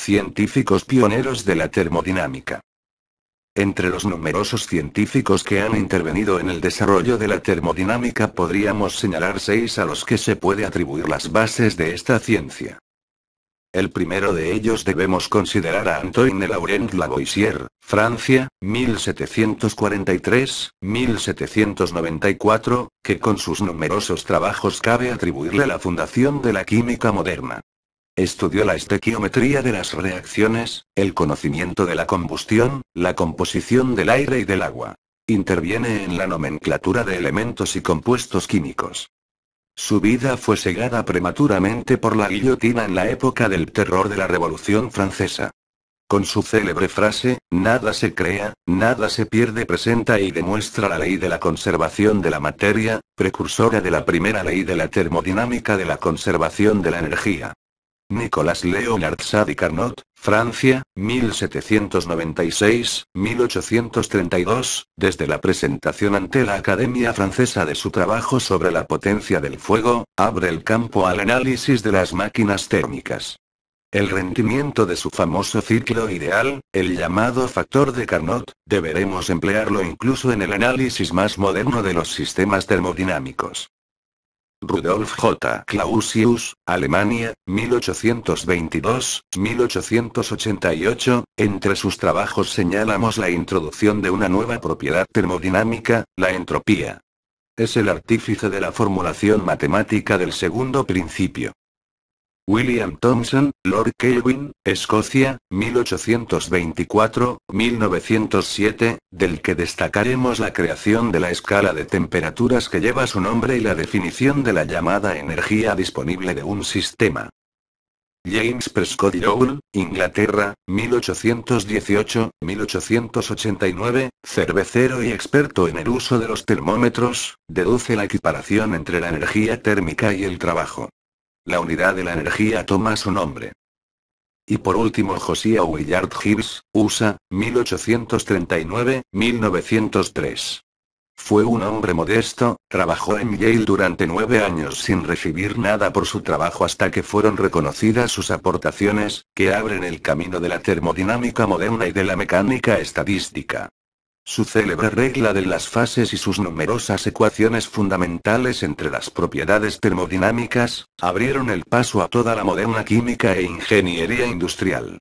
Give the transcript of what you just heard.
científicos pioneros de la termodinámica. Entre los numerosos científicos que han intervenido en el desarrollo de la termodinámica podríamos señalar seis a los que se puede atribuir las bases de esta ciencia. El primero de ellos debemos considerar a Antoine Laurent Lavoisier, Francia, 1743-1794, que con sus numerosos trabajos cabe atribuirle la fundación de la química moderna. Estudió la estequiometría de las reacciones, el conocimiento de la combustión, la composición del aire y del agua. Interviene en la nomenclatura de elementos y compuestos químicos. Su vida fue segada prematuramente por la guillotina en la época del terror de la Revolución Francesa. Con su célebre frase, nada se crea, nada se pierde, presenta y demuestra la ley de la conservación de la materia, precursora de la primera ley de la termodinámica de la conservación de la energía. Nicolas Leonard Sadi Carnot, Francia, 1796-1832, desde la presentación ante la Academia Francesa de su trabajo sobre la potencia del fuego, abre el campo al análisis de las máquinas térmicas. El rendimiento de su famoso ciclo ideal, el llamado factor de Carnot, deberemos emplearlo incluso en el análisis más moderno de los sistemas termodinámicos. Rudolf J. Clausius, Alemania, 1822-1888. Entre sus trabajos señalamos la introducción de una nueva propiedad termodinámica, la entropía. Es el artífice de la formulación matemática del segundo principio. William Thomson, Lord Kelvin, Escocia, 1824-1907, del que destacaremos la creación de la escala de temperaturas que lleva su nombre y la definición de la llamada energía disponible de un sistema. James Prescott Joule, Inglaterra, 1818-1889, cervecero y experto en el uso de los termómetros, deduce la equiparación entre la energía térmica y el trabajo la unidad de la energía toma su nombre. Y por último Josiah Willard Gibbs, USA, 1839-1903. Fue un hombre modesto, trabajó en Yale durante nueve años sin recibir nada por su trabajo hasta que fueron reconocidas sus aportaciones, que abren el camino de la termodinámica moderna y de la mecánica estadística su célebre regla de las fases y sus numerosas ecuaciones fundamentales entre las propiedades termodinámicas, abrieron el paso a toda la moderna química e ingeniería industrial.